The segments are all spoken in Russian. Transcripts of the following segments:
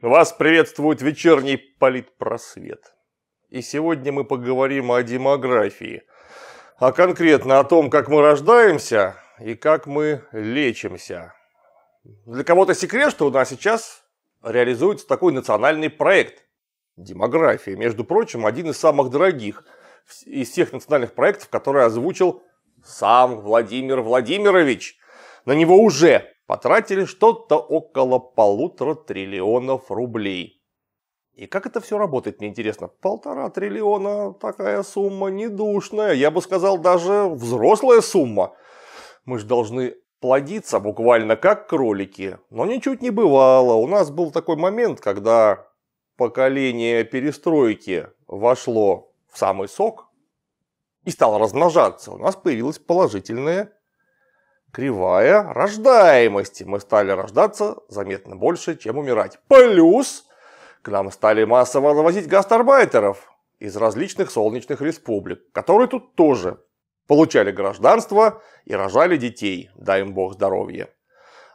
Вас приветствует вечерний политпросвет. И сегодня мы поговорим о демографии, а конкретно о том, как мы рождаемся и как мы лечимся. Для кого-то секрет, что у нас сейчас реализуется такой национальный проект Демография, между прочим, один из самых дорогих из тех национальных проектов, которые озвучил сам Владимир Владимирович. На него уже потратили что-то около полутора триллионов рублей. И как это все работает, мне интересно. Полтора триллиона, такая сумма недушная, я бы сказал, даже взрослая сумма. Мы же должны плодиться буквально как кролики. Но ничуть не бывало. У нас был такой момент, когда поколение перестройки вошло в самый сок и стало размножаться, у нас появилась положительная кривая рождаемости. Мы стали рождаться заметно больше, чем умирать. Плюс к нам стали массово завозить гастарбайтеров из различных солнечных республик, которые тут тоже получали гражданство и рожали детей, дай им бог здоровья.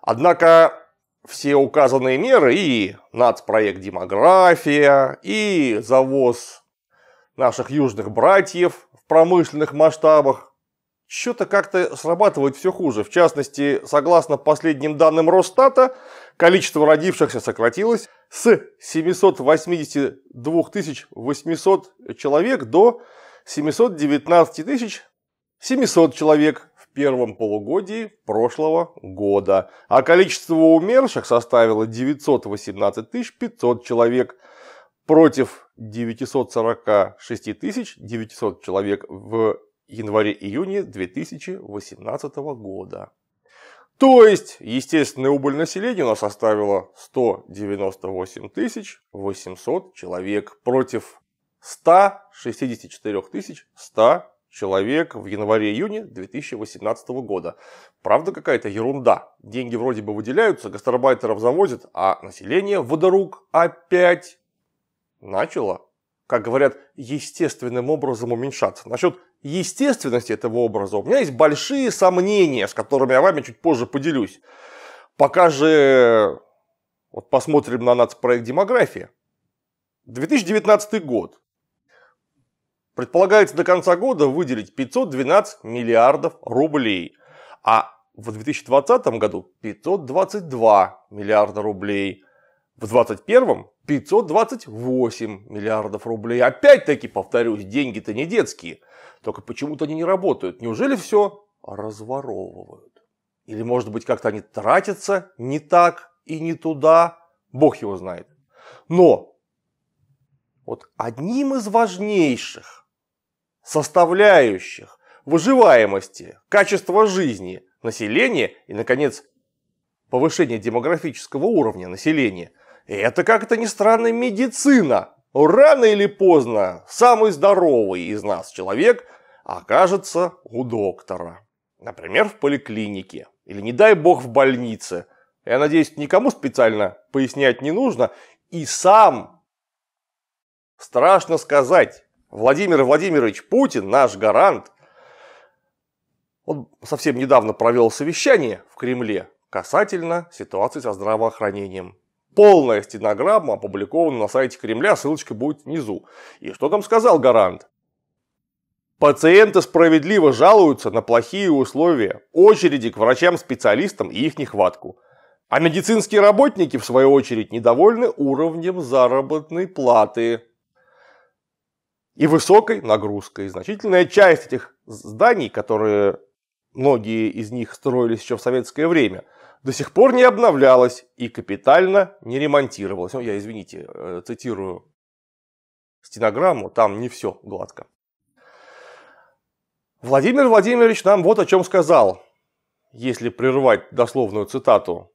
Однако все указанные меры и нацпроект «Демография», и завоз наших южных братьев в промышленных масштабах, что-то как-то срабатывает все хуже. В частности, согласно последним данным Росстата, количество родившихся сократилось с 782 800 человек до 719 700 человек первом полугодии прошлого года, а количество умерших составило 918 500 человек против 946 900 человек в январе-июне 2018 года. То есть, естественная убыль населения у нас составила 198 800 человек против 164 100 человек в январе-июне 2018 года. Правда какая-то ерунда. Деньги вроде бы выделяются, гастарбайтеров завозят, а население водорук опять начало, как говорят, естественным образом уменьшаться. Насчет естественности этого образа у меня есть большие сомнения, с которыми я вами чуть позже поделюсь. Пока же вот посмотрим на нацпроект демография. 2019 год. Предполагается до конца года выделить 512 миллиардов рублей, а в 2020 году 522 миллиарда рублей, в 2021 528 миллиардов рублей. Опять-таки, повторюсь, деньги-то не детские. Только почему-то они не работают. Неужели все разворовывают? Или, может быть, как-то они тратятся не так и не туда? Бог его знает. Но вот одним из важнейших составляющих выживаемости, качества жизни населения и, наконец, повышения демографического уровня населения. И это как-то не странно медицина. Рано или поздно самый здоровый из нас человек окажется у доктора. Например, в поликлинике. Или, не дай бог, в больнице. Я надеюсь, никому специально пояснять не нужно. И сам, страшно сказать, Владимир Владимирович Путин, наш гарант, он совсем недавно провел совещание в Кремле касательно ситуации со здравоохранением. Полная стенограмма опубликована на сайте Кремля, ссылочка будет внизу. И что там сказал гарант? Пациенты справедливо жалуются на плохие условия, очереди к врачам-специалистам и их нехватку. А медицинские работники, в свою очередь, недовольны уровнем заработной платы и высокой нагрузкой. Значительная часть этих зданий, которые многие из них строились еще в советское время, до сих пор не обновлялась и капитально не ремонтировалась. Ну, я, извините, э, цитирую стенограмму, там не все гладко. Владимир Владимирович нам вот о чем сказал, если прервать дословную цитату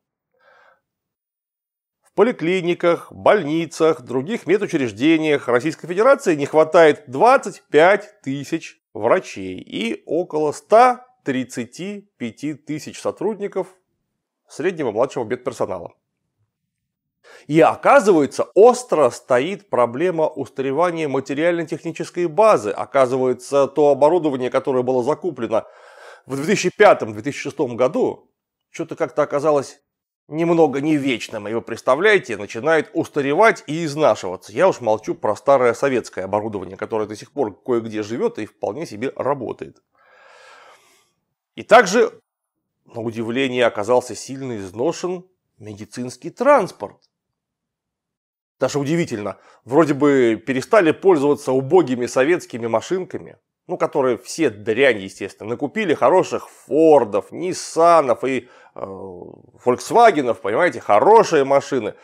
в поликлиниках, больницах, других медучреждениях Российской Федерации не хватает 25 тысяч врачей и около 135 тысяч сотрудников среднего и младшего медперсонала. И оказывается, остро стоит проблема устаревания материально-технической базы. Оказывается, то оборудование, которое было закуплено в 2005-2006 году, что-то как-то оказалось немного не вечным, и вы представляете, начинает устаревать и изнашиваться. Я уж молчу про старое советское оборудование, которое до сих пор кое-где живет и вполне себе работает. И также, на удивление, оказался сильно изношен медицинский транспорт. Даже удивительно, вроде бы перестали пользоваться убогими советскими машинками, ну, которые все дрянь, естественно, накупили хороших Фордов, Ниссанов и Э, Volkswagen, понимаете, хорошие машины.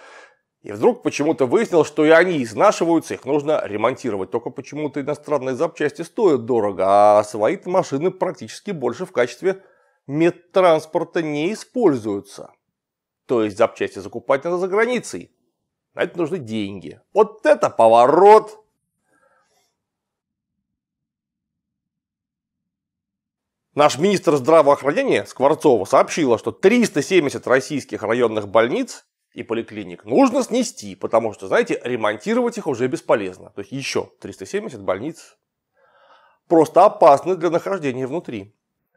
И вдруг почему-то выяснил, что и они изнашиваются, их нужно ремонтировать. Только почему-то иностранные запчасти стоят дорого, а свои машины практически больше в качестве медтранспорта не используются. То есть запчасти закупать надо за границей. На это нужны деньги. Вот это поворот! Наш министр здравоохранения Скворцова сообщила, что 370 российских районных больниц и поликлиник нужно снести, потому что, знаете, ремонтировать их уже бесполезно. То есть еще 370 больниц просто опасны для нахождения внутри.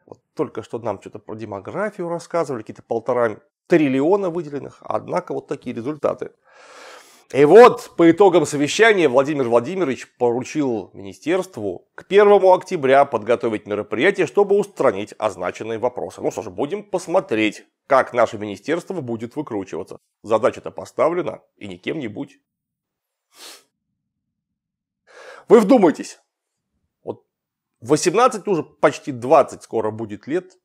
Вот только что нам что-то про демографию рассказывали, какие-то полтора триллиона выделенных, однако вот такие результаты. И вот, по итогам совещания Владимир Владимирович поручил министерству к 1 октября подготовить мероприятие, чтобы устранить означенные вопросы. Ну что ж, будем посмотреть, как наше министерство будет выкручиваться. Задача-то поставлена, и не кем-нибудь. Вы вдумайтесь, вот 18, уже почти 20 скоро будет лет,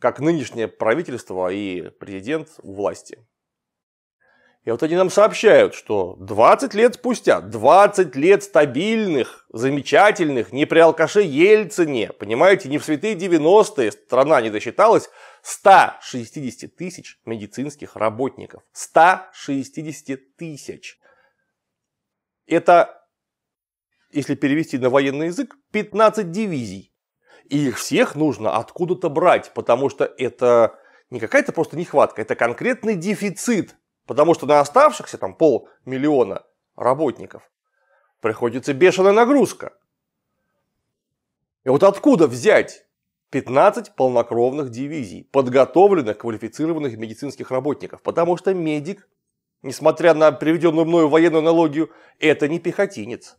как нынешнее правительство и президент у власти – и вот они нам сообщают, что 20 лет спустя, 20 лет стабильных, замечательных, не при алкаше Ельцине, понимаете, не в святые 90-е страна не досчиталась, 160 тысяч медицинских работников. 160 тысяч. Это, если перевести на военный язык, 15 дивизий. И их всех нужно откуда-то брать, потому что это не какая-то просто нехватка, это конкретный дефицит Потому что на оставшихся там полмиллиона работников приходится бешеная нагрузка. И вот откуда взять 15 полнокровных дивизий, подготовленных, квалифицированных медицинских работников? Потому что медик, несмотря на приведенную мною военную аналогию, это не пехотинец.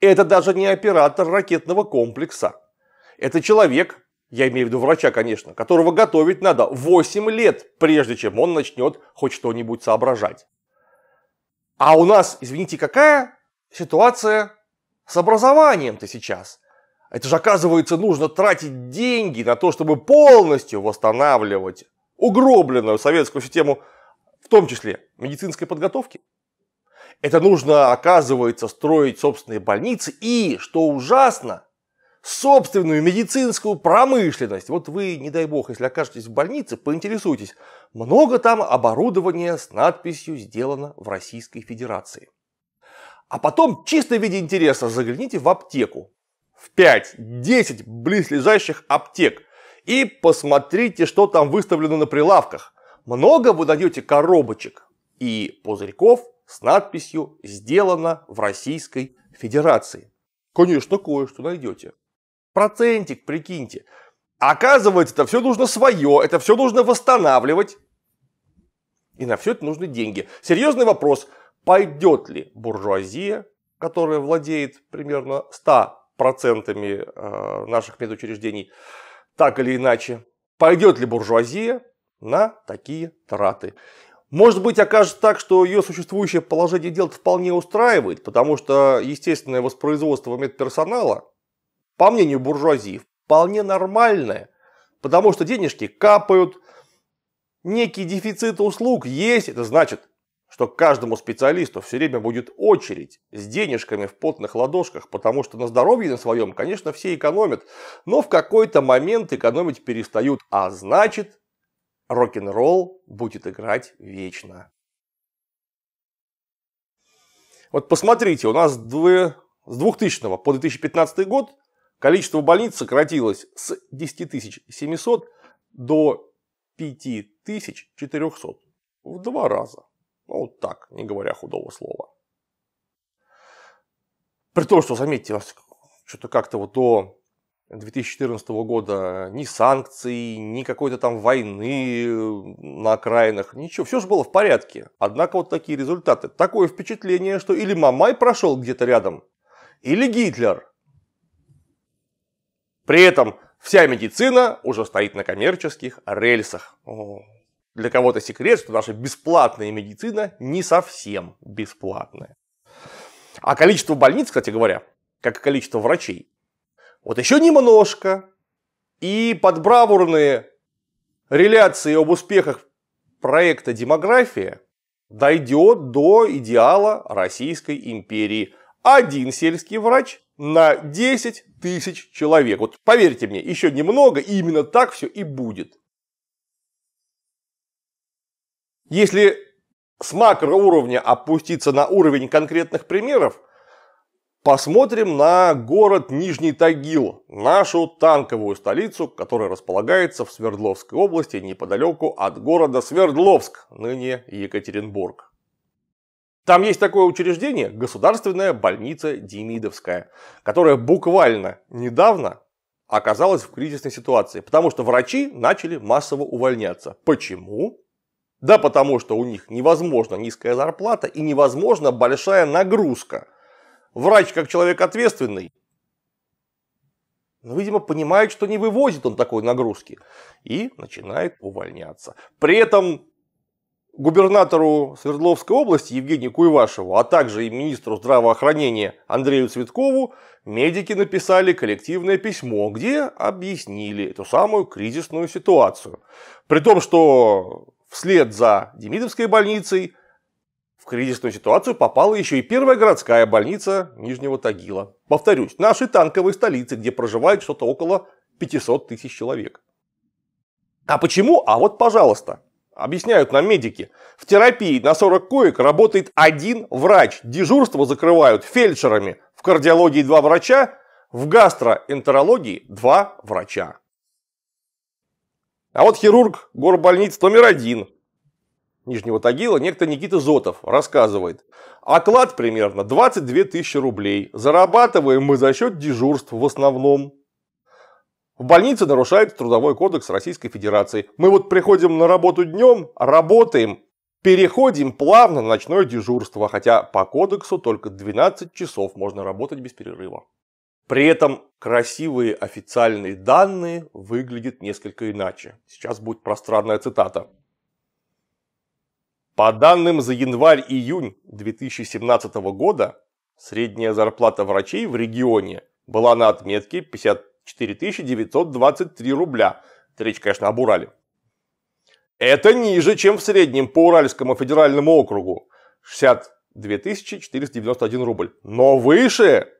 Это даже не оператор ракетного комплекса. Это человек, я имею в виду врача, конечно, которого готовить надо 8 лет, прежде чем он начнет хоть что-нибудь соображать. А у нас, извините, какая ситуация с образованием-то сейчас? Это же, оказывается, нужно тратить деньги на то, чтобы полностью восстанавливать угробленную советскую систему, в том числе медицинской подготовки. Это нужно, оказывается, строить собственные больницы и, что ужасно, собственную медицинскую промышленность. Вот вы, не дай бог, если окажетесь в больнице, поинтересуйтесь, много там оборудования с надписью «Сделано в Российской Федерации». А потом, чисто в виде интереса, загляните в аптеку. В 5-10 близлежащих аптек. И посмотрите, что там выставлено на прилавках. Много вы найдете коробочек и пузырьков с надписью «Сделано в Российской Федерации». Конечно, кое-что найдете процентик, прикиньте. А оказывается, это все нужно свое, это все нужно восстанавливать. И на все это нужны деньги. Серьезный вопрос, пойдет ли буржуазия, которая владеет примерно 100% э, наших медучреждений, так или иначе, пойдет ли буржуазия на такие траты. Может быть, окажется так, что ее существующее положение дел вполне устраивает, потому что естественное воспроизводство медперсонала по мнению буржуазии, вполне нормальное, потому что денежки капают, некий дефицит услуг есть, это значит, что каждому специалисту все время будет очередь с денежками в потных ладошках, потому что на здоровье на своем, конечно, все экономят, но в какой-то момент экономить перестают, а значит, рок-н-ролл будет играть вечно. Вот посмотрите, у нас с 2000 по 2015 год Количество больниц сократилось с 10700 до 5400. В два раза. Ну, вот так, не говоря худого слова. При том, что, заметьте, что-то как-то вот до 2014 года ни санкций, ни какой-то там войны на окраинах, ничего, все же было в порядке. Однако вот такие результаты. Такое впечатление, что или Мамай прошел где-то рядом, или Гитлер. При этом вся медицина уже стоит на коммерческих рельсах. Для кого-то секрет, что наша бесплатная медицина не совсем бесплатная. А количество больниц, кстати говоря, как и количество врачей, вот еще немножко. И под бравурные реляции об успехах проекта «Демография» дойдет до идеала Российской империи. Один сельский врач на 10 тысяч человек. Вот поверьте мне, еще немного, и именно так все и будет. Если с макроуровня опуститься на уровень конкретных примеров, посмотрим на город Нижний Тагил, нашу танковую столицу, которая располагается в Свердловской области неподалеку от города Свердловск, ныне Екатеринбург. Там есть такое учреждение, государственная больница Демидовская, которая буквально недавно оказалась в кризисной ситуации, потому что врачи начали массово увольняться. Почему? Да потому что у них невозможно низкая зарплата и невозможно большая нагрузка. Врач, как человек ответственный, ну, видимо, понимает, что не вывозит он такой нагрузки и начинает увольняться. При этом губернатору Свердловской области Евгению Куйвашеву, а также и министру здравоохранения Андрею Цветкову медики написали коллективное письмо, где объяснили эту самую кризисную ситуацию. При том, что вслед за Демидовской больницей в кризисную ситуацию попала еще и первая городская больница Нижнего Тагила. Повторюсь, нашей танковой столицы, где проживает что-то около 500 тысяч человек. А почему? А вот пожалуйста. Объясняют нам медики. В терапии на 40 коек работает один врач. Дежурство закрывают фельдшерами. В кардиологии два врача, в гастроэнтерологии два врача. А вот хирург горбольниц номер один Нижнего Тагила некто Никита Зотов рассказывает. Оклад примерно 22 тысячи рублей. Зарабатываем мы за счет дежурств в основном. В больнице нарушает Трудовой кодекс Российской Федерации. Мы вот приходим на работу днем, работаем, переходим плавно на ночное дежурство, хотя по кодексу только 12 часов можно работать без перерыва. При этом красивые официальные данные выглядят несколько иначе. Сейчас будет пространная цитата. По данным за январь-июнь 2017 года, средняя зарплата врачей в регионе была на отметке 50. 4923 рубля. Речь, конечно, об Урале. Это ниже, чем в среднем по Уральскому федеральному округу. 62 491 рубль. Но выше,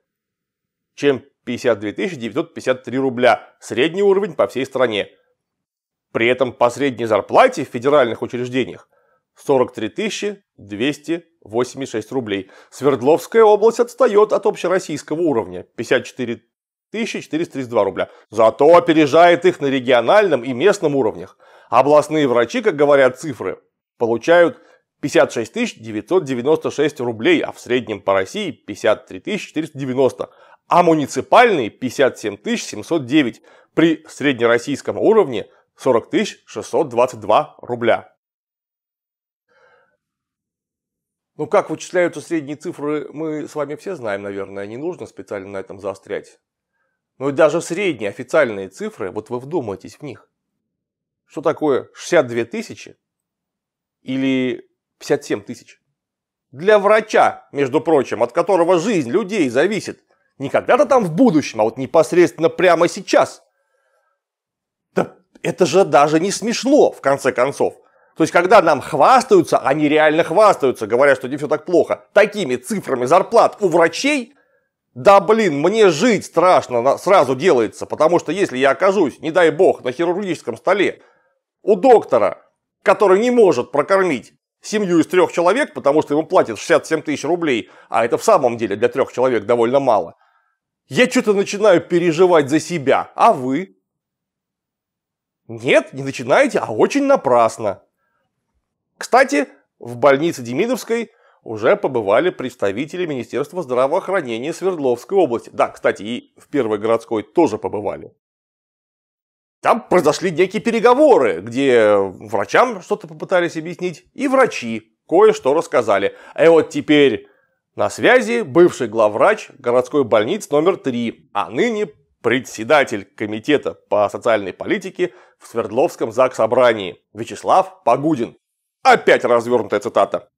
чем 52 953 рубля. Средний уровень по всей стране. При этом по средней зарплате в федеральных учреждениях 43 286 рублей. Свердловская область отстает от общероссийского уровня 54 1432 рубля. Зато опережает их на региональном и местном уровнях. Областные врачи, как говорят цифры, получают 56 996 рублей, а в среднем по России 53 490, а муниципальные 57 709 при среднероссийском уровне 40 622 рубля. Ну как вычисляются средние цифры, мы с вами все знаем, наверное, не нужно специально на этом заострять. Но ну, даже средние официальные цифры, вот вы вдумайтесь в них. Что такое 62 тысячи или 57 тысяч? Для врача, между прочим, от которого жизнь людей зависит. Не когда-то там в будущем, а вот непосредственно прямо сейчас. Да это же даже не смешно, в конце концов. То есть, когда нам хвастаются, они реально хвастаются, говоря, что не все так плохо, такими цифрами зарплат у врачей, да блин, мне жить страшно сразу делается, потому что если я окажусь, не дай бог, на хирургическом столе у доктора, который не может прокормить семью из трех человек, потому что ему платят 67 тысяч рублей, а это в самом деле для трех человек довольно мало, я что-то начинаю переживать за себя, а вы? Нет, не начинаете, а очень напрасно. Кстати, в больнице Демидовской уже побывали представители Министерства здравоохранения Свердловской области. Да, кстати, и в первой городской тоже побывали. Там произошли некие переговоры, где врачам что-то попытались объяснить, и врачи кое-что рассказали. А вот теперь на связи бывший главврач городской больницы номер 3, а ныне председатель комитета по социальной политике в Свердловском ЗАГС собрании Вячеслав Погудин. Опять развернутая цитата.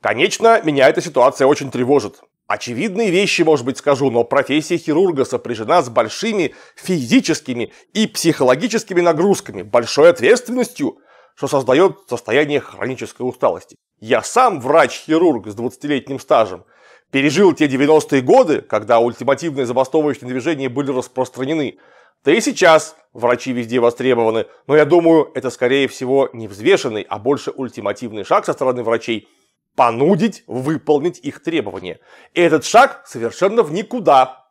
Конечно, меня эта ситуация очень тревожит. Очевидные вещи, может быть, скажу, но профессия хирурга сопряжена с большими физическими и психологическими нагрузками, большой ответственностью, что создает состояние хронической усталости. Я сам врач-хирург с 20-летним стажем. Пережил те 90-е годы, когда ультимативные забастовочные движения были распространены. Да и сейчас врачи везде востребованы, но я думаю, это скорее всего не взвешенный, а больше ультимативный шаг со стороны врачей – понудить выполнить их требования. И этот шаг совершенно в никуда.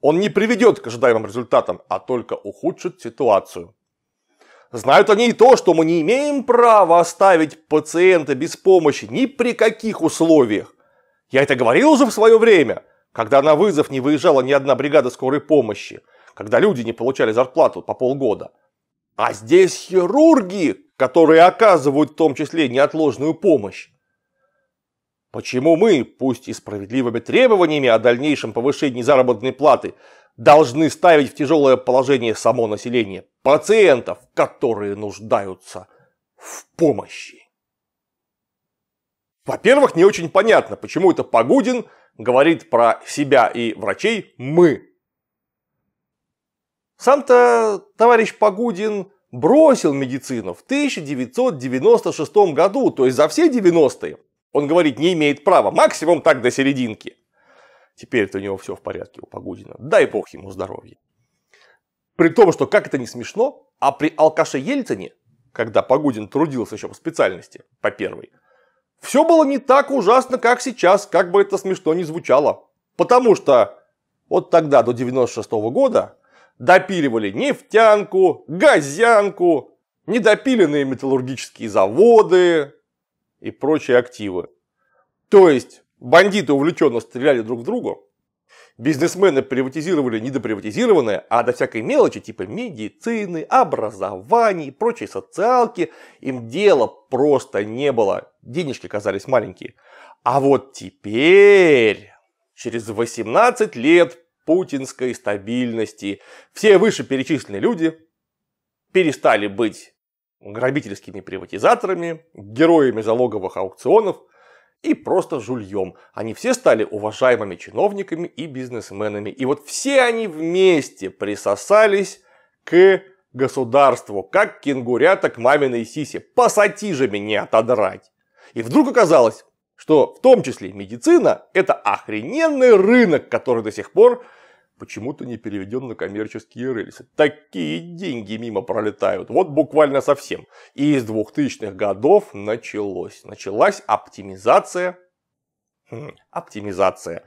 Он не приведет к ожидаемым результатам, а только ухудшит ситуацию. Знают они и то, что мы не имеем права оставить пациента без помощи ни при каких условиях. Я это говорил уже в свое время, когда на вызов не выезжала ни одна бригада скорой помощи, когда люди не получали зарплату по полгода. А здесь хирурги, которые оказывают в том числе неотложную помощь. Почему мы, пусть и справедливыми требованиями о дальнейшем повышении заработной платы, должны ставить в тяжелое положение само население, пациентов, которые нуждаются в помощи? Во-первых, не очень понятно, почему это Погудин говорит про себя и врачей «мы». Сам-то товарищ Погудин бросил медицину в 1996 году, то есть за все 90-е. Он говорит, не имеет права, максимум так до серединки. Теперь-то у него все в порядке у Погудина. Дай бог ему здоровья. При том, что как это не смешно, а при алкаше Ельцине, когда Погудин трудился еще по специальности, по первой, все было не так ужасно, как сейчас, как бы это смешно ни звучало. Потому что вот тогда, до 96 -го года, допиливали нефтянку, газянку, недопиленные металлургические заводы, и прочие активы. То есть бандиты увлеченно стреляли друг в друга, бизнесмены приватизировали недоприватизированное, а до всякой мелочи типа медицины, образования и прочей социалки им дела просто не было. Денежки казались маленькие. А вот теперь, через 18 лет путинской стабильности, все вышеперечисленные люди перестали быть грабительскими приватизаторами, героями залоговых аукционов и просто жульем. Они все стали уважаемыми чиновниками и бизнесменами. И вот все они вместе присосались к государству, как кенгурята к маминой сисе. Пассатижами не отодрать. И вдруг оказалось, что в том числе медицина – это охрененный рынок, который до сих пор почему-то не переведен на коммерческие рельсы. Такие деньги мимо пролетают, вот буквально совсем. И из 2000-х годов началось. Началась оптимизация, хм, оптимизация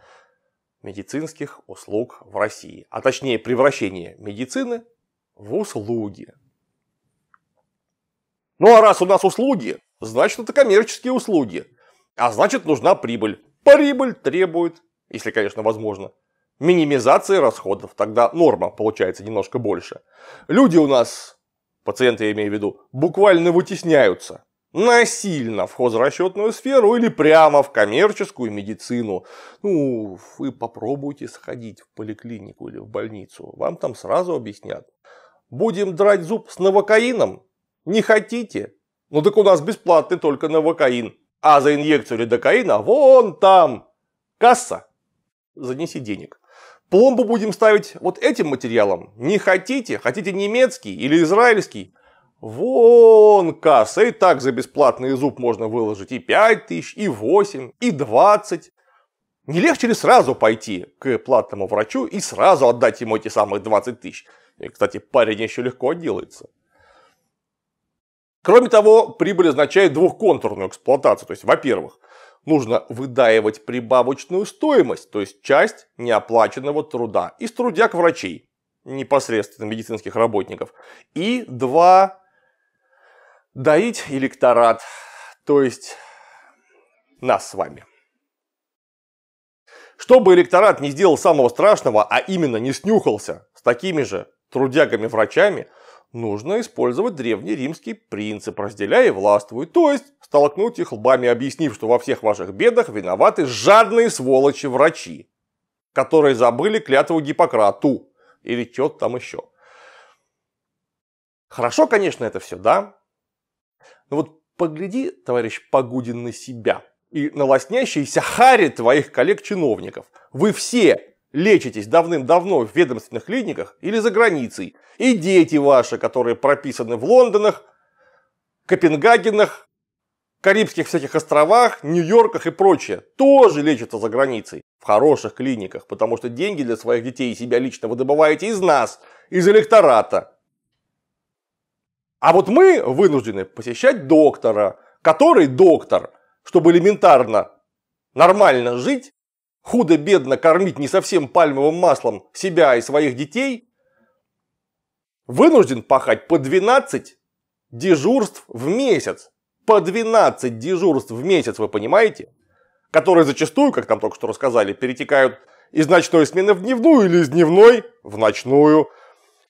медицинских услуг в России. А точнее превращение медицины в услуги. Ну а раз у нас услуги, значит это коммерческие услуги. А значит нужна прибыль. Прибыль требует, если конечно возможно, минимизации расходов, тогда норма получается немножко больше. Люди у нас, пациенты я имею в виду, буквально вытесняются насильно в хозрасчетную сферу или прямо в коммерческую медицину. Ну, вы попробуйте сходить в поликлинику или в больницу, вам там сразу объяснят. Будем драть зуб с новокаином? Не хотите? Ну так у нас бесплатный только новокаин. А за инъекцию лидокаина вон там касса. Занеси денег. Пломбу будем ставить вот этим материалом. Не хотите? Хотите немецкий или израильский? Вон касса, и так за бесплатный зуб можно выложить и 5 тысяч, и 8, и 20. Не легче ли сразу пойти к платному врачу и сразу отдать ему эти самые 20 тысяч? И, кстати, парень еще легко отделается. Кроме того, прибыль означает двухконтурную эксплуатацию. То есть, во-первых, нужно выдаивать прибавочную стоимость, то есть часть неоплаченного труда из трудяк врачей, непосредственно медицинских работников. И два, доить электорат, то есть нас с вами. Чтобы электорат не сделал самого страшного, а именно не снюхался с такими же трудягами-врачами, нужно использовать древний римский принцип «разделяй и властвуй», то есть столкнуть их лбами, объяснив, что во всех ваших бедах виноваты жадные сволочи-врачи, которые забыли клятву Гиппократу или что там еще. Хорошо, конечно, это все, да? Но вот погляди, товарищ Погудин, на себя и на лоснящиеся хари твоих коллег-чиновников. Вы все лечитесь давным-давно в ведомственных клиниках или за границей, и дети ваши, которые прописаны в Лондонах, Копенгагенах, Карибских всяких островах, Нью-Йорках и прочее, тоже лечатся за границей, в хороших клиниках, потому что деньги для своих детей и себя лично вы добываете из нас, из электората. А вот мы вынуждены посещать доктора, который доктор, чтобы элементарно нормально жить, худо-бедно кормить не совсем пальмовым маслом себя и своих детей, вынужден пахать по 12 дежурств в месяц. По 12 дежурств в месяц, вы понимаете? Которые зачастую, как там только что рассказали, перетекают из ночной смены в дневную или из дневной в ночную.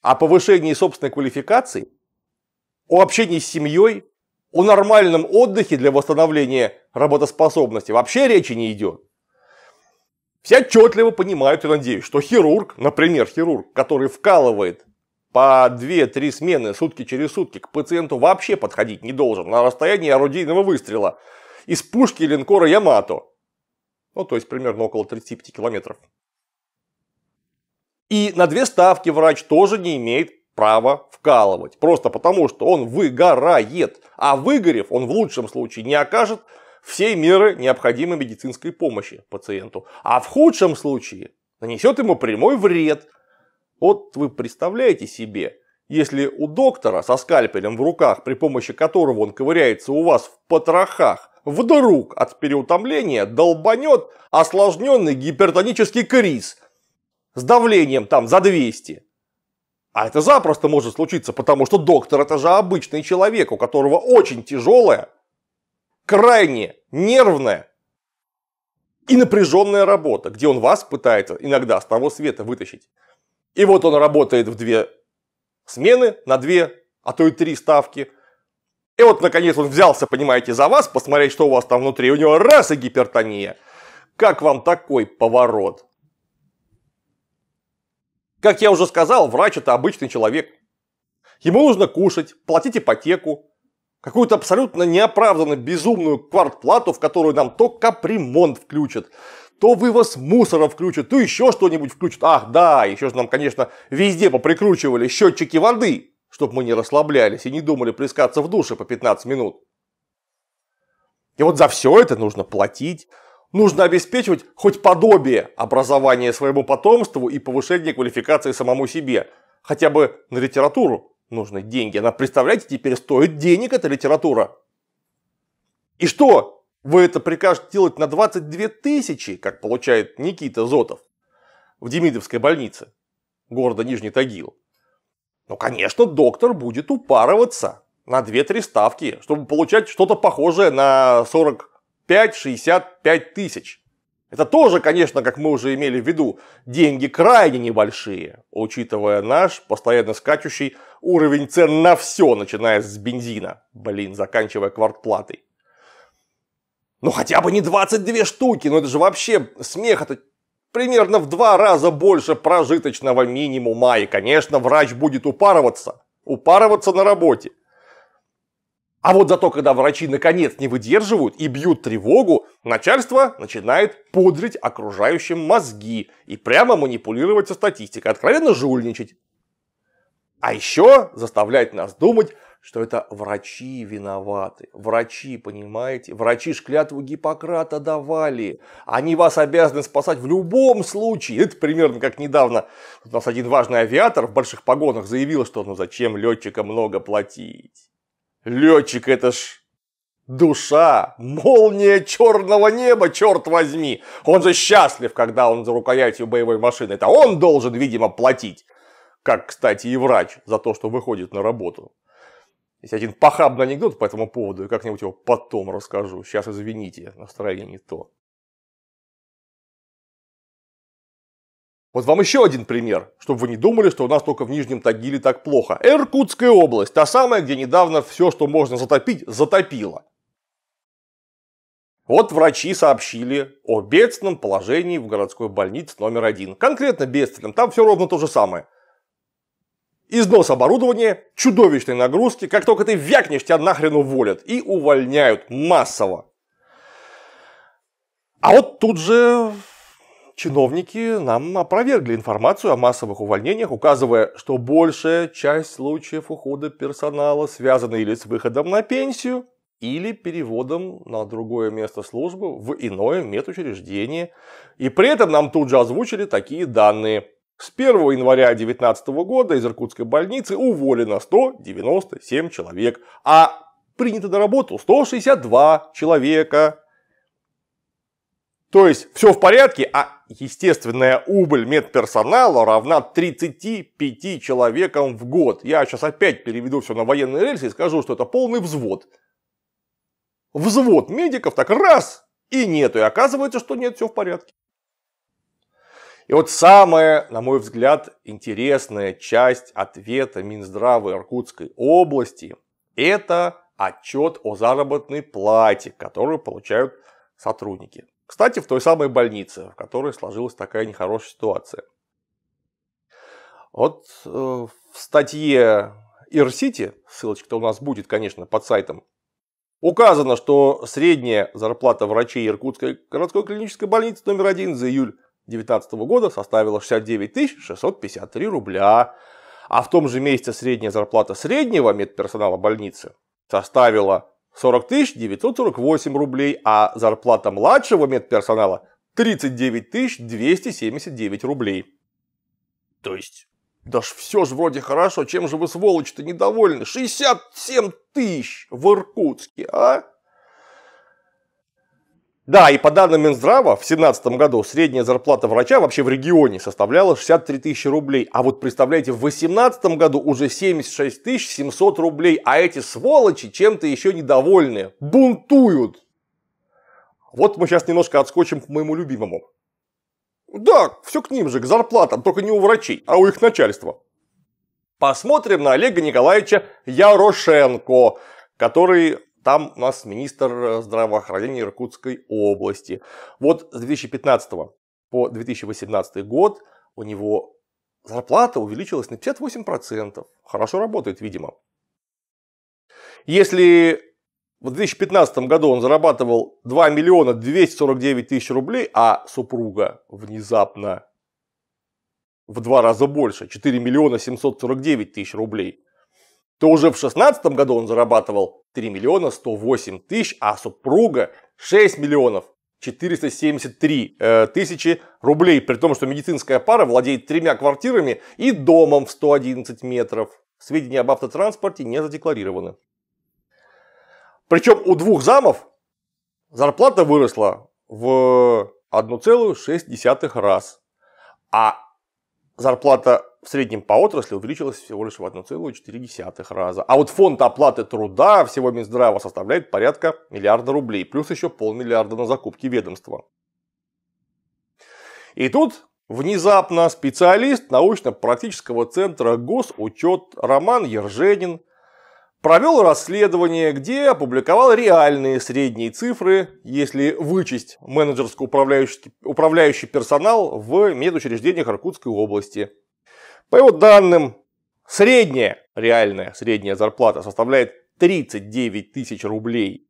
О повышении собственной квалификации, о общении с семьей, о нормальном отдыхе для восстановления работоспособности вообще речи не идет. Все отчетливо понимают, я надеюсь, что хирург, например, хирург, который вкалывает по 2-3 смены сутки через сутки к пациенту вообще подходить не должен на расстоянии орудийного выстрела из пушки линкора Ямато. Ну, то есть примерно около 35 километров. И на две ставки врач тоже не имеет права вкалывать. Просто потому, что он выгорает. А выгорев, он в лучшем случае не окажет все меры необходимой медицинской помощи пациенту, а в худшем случае нанесет ему прямой вред. Вот вы представляете себе, если у доктора со скальпелем в руках, при помощи которого он ковыряется у вас в потрохах, вдруг от переутомления долбанет осложненный гипертонический криз с давлением там за 200. А это запросто может случиться, потому что доктор это же обычный человек, у которого очень тяжелая крайне нервная и напряженная работа, где он вас пытается иногда с того света вытащить. И вот он работает в две смены, на две, а то и три ставки. И вот, наконец, он взялся, понимаете, за вас, посмотреть, что у вас там внутри. У него раз и гипертония. Как вам такой поворот? Как я уже сказал, врач это обычный человек. Ему нужно кушать, платить ипотеку, Какую-то абсолютно неоправданно безумную квартплату, в которую нам то капремонт включат, то вывоз мусора включат, то еще что-нибудь включат. Ах, да, еще же нам, конечно, везде поприкручивали счетчики воды, чтобы мы не расслаблялись и не думали плескаться в душе по 15 минут. И вот за все это нужно платить, нужно обеспечивать хоть подобие образования своему потомству и повышение квалификации самому себе, хотя бы на литературу нужны деньги. Она, представляете, теперь стоит денег эта литература. И что? Вы это прикажете делать на 22 тысячи, как получает Никита Зотов в Демидовской больнице города Нижний Тагил. Ну, конечно, доктор будет упарываться на 2-3 ставки, чтобы получать что-то похожее на 45-65 тысяч. Это тоже, конечно, как мы уже имели в виду, деньги крайне небольшие, учитывая наш постоянно скачущий уровень цен на все, начиная с бензина, блин, заканчивая квартплатой. Ну хотя бы не 22 штуки, ну это же вообще смех, это примерно в два раза больше прожиточного минимума, и, конечно, врач будет упарываться, упарываться на работе. А вот зато, когда врачи наконец не выдерживают и бьют тревогу, начальство начинает пудрить окружающим мозги и прямо манипулировать со статистикой, откровенно жульничать. А еще заставлять нас думать, что это врачи виноваты. Врачи, понимаете? Врачи ж клятву Гиппократа давали. Они вас обязаны спасать в любом случае. Это примерно как недавно у нас один важный авиатор в больших погонах заявил, что ну зачем летчикам много платить. Летчик это ж душа, молния черного неба, черт возьми. Он же счастлив, когда он за рукоятью боевой машины. Это он должен, видимо, платить. Как, кстати, и врач за то, что выходит на работу. Есть один похабный анекдот по этому поводу, и как-нибудь его потом расскажу. Сейчас, извините, настроение не то. Вот вам еще один пример, чтобы вы не думали, что у нас только в Нижнем Тагиле так плохо. Иркутская область, та самая, где недавно все, что можно затопить, затопило. Вот врачи сообщили о бедственном положении в городской больнице номер один. Конкретно бедственном, там все ровно то же самое. Износ оборудования, чудовищные нагрузки, как только ты вякнешь, тебя нахрен уволят и увольняют массово. А вот тут же чиновники нам опровергли информацию о массовых увольнениях, указывая, что большая часть случаев ухода персонала связана или с выходом на пенсию, или переводом на другое место службы в иное медучреждение. И при этом нам тут же озвучили такие данные. С 1 января 2019 года из Иркутской больницы уволено 197 человек, а принято на работу 162 человека. То есть все в порядке, а естественная убыль медперсонала равна 35 человекам в год. Я сейчас опять переведу все на военные рельсы и скажу, что это полный взвод. Взвод медиков так раз и нету. И оказывается, что нет, все в порядке. И вот самая, на мой взгляд, интересная часть ответа Минздрава Иркутской области – это отчет о заработной плате, которую получают сотрудники. Кстати, в той самой больнице, в которой сложилась такая нехорошая ситуация. Вот э, в статье Ирсити, ссылочка-то у нас будет, конечно, под сайтом, указано, что средняя зарплата врачей Иркутской городской клинической больницы номер один за июль 2019 года составила 69 653 рубля, а в том же месяце средняя зарплата среднего медперсонала больницы составила 40 948 рублей, а зарплата младшего медперсонала 39 279 рублей. То есть... Да ж все же вроде хорошо, чем же вы, сволочь-то, недовольны? 67 тысяч в Иркутске, а? Да, и по данным Минздрава, в 2017 году средняя зарплата врача вообще в регионе составляла 63 тысячи рублей. А вот представляете, в 2018 году уже 76 тысяч 700 рублей. А эти сволочи чем-то еще недовольны. Бунтуют. Вот мы сейчас немножко отскочим к моему любимому. Да, все к ним же, к зарплатам, только не у врачей, а у их начальства. Посмотрим на Олега Николаевича Ярошенко, который там у нас министр э, здравоохранения Иркутской области. Вот с 2015 по 2018 год у него зарплата увеличилась на 58%. Хорошо работает, видимо. Если в 2015 году он зарабатывал 2 миллиона 249 тысяч рублей, а супруга внезапно в два раза больше, 4 миллиона 749 тысяч рублей, то уже в 2016 году он зарабатывал 3 миллиона 108 тысяч, а супруга 6 миллионов 473 э, тысячи рублей, при том, что медицинская пара владеет тремя квартирами и домом в 111 метров. Сведения об автотранспорте не задекларированы. Причем у двух замов зарплата выросла в 1,6 раз, а зарплата в среднем по отрасли увеличилось всего лишь в 1,4 раза. А вот фонд оплаты труда всего Минздрава составляет порядка миллиарда рублей, плюс еще полмиллиарда на закупки ведомства. И тут внезапно специалист научно-практического центра госучет Роман Ерженин провел расследование, где опубликовал реальные средние цифры, если вычесть менеджерско-управляющий персонал в медучреждениях Иркутской области – по его данным, средняя, реальная средняя зарплата составляет 39 тысяч рублей.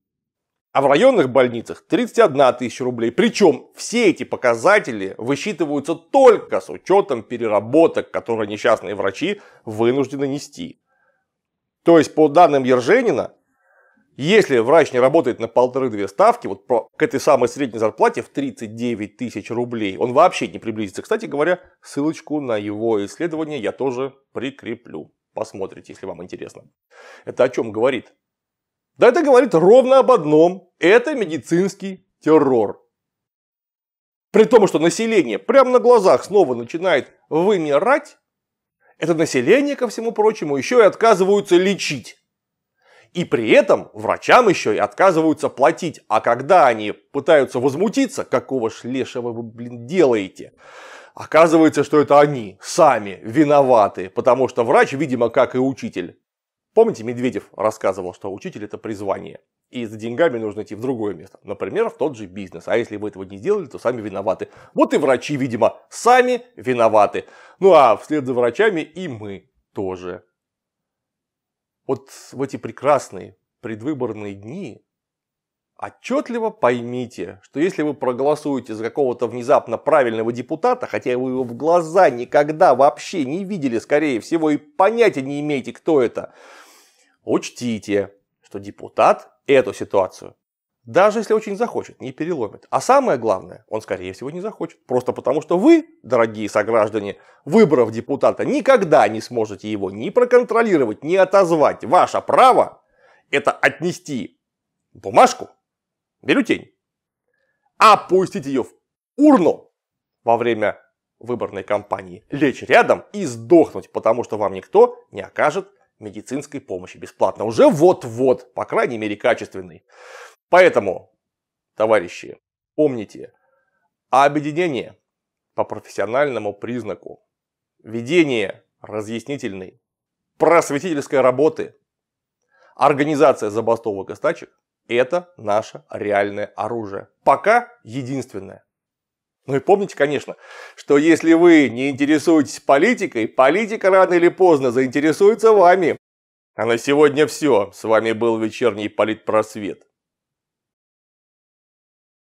А в районных больницах 31 тысяча рублей. Причем все эти показатели высчитываются только с учетом переработок, которые несчастные врачи вынуждены нести. То есть по данным Ерженина, если врач не работает на полторы-две ставки, вот про, к этой самой средней зарплате в 39 тысяч рублей, он вообще не приблизится. Кстати говоря, ссылочку на его исследование я тоже прикреплю. Посмотрите, если вам интересно. Это о чем говорит? Да это говорит ровно об одном. Это медицинский террор. При том, что население прямо на глазах снова начинает вымирать, это население, ко всему прочему, еще и отказываются лечить. И при этом врачам еще и отказываются платить. А когда они пытаются возмутиться, какого шлешего вы, блин, делаете? Оказывается, что это они сами виноваты, потому что врач, видимо, как и учитель. Помните, Медведев рассказывал, что учитель это призвание и за деньгами нужно идти в другое место. Например, в тот же бизнес. А если вы этого не сделали, то сами виноваты. Вот и врачи, видимо, сами виноваты. Ну а вслед за врачами и мы тоже вот в эти прекрасные предвыборные дни отчетливо поймите, что если вы проголосуете за какого-то внезапно правильного депутата, хотя вы его в глаза никогда вообще не видели, скорее всего, и понятия не имеете, кто это, учтите, что депутат эту ситуацию даже если очень захочет, не переломит. А самое главное, он, скорее всего, не захочет. Просто потому, что вы, дорогие сограждане, выборов депутата, никогда не сможете его ни проконтролировать, ни отозвать. Ваше право – это отнести бумажку, бюллетень, а пустить ее в урну во время выборной кампании, лечь рядом и сдохнуть, потому что вам никто не окажет медицинской помощи бесплатно. Уже вот-вот, по крайней мере, качественной. Поэтому, товарищи, помните, а объединение по профессиональному признаку, ведение разъяснительной, просветительской работы, организация забастовок и стачек – это наше реальное оружие. Пока единственное. Ну и помните, конечно, что если вы не интересуетесь политикой, политика рано или поздно заинтересуется вами. А на сегодня все. С вами был вечерний политпросвет.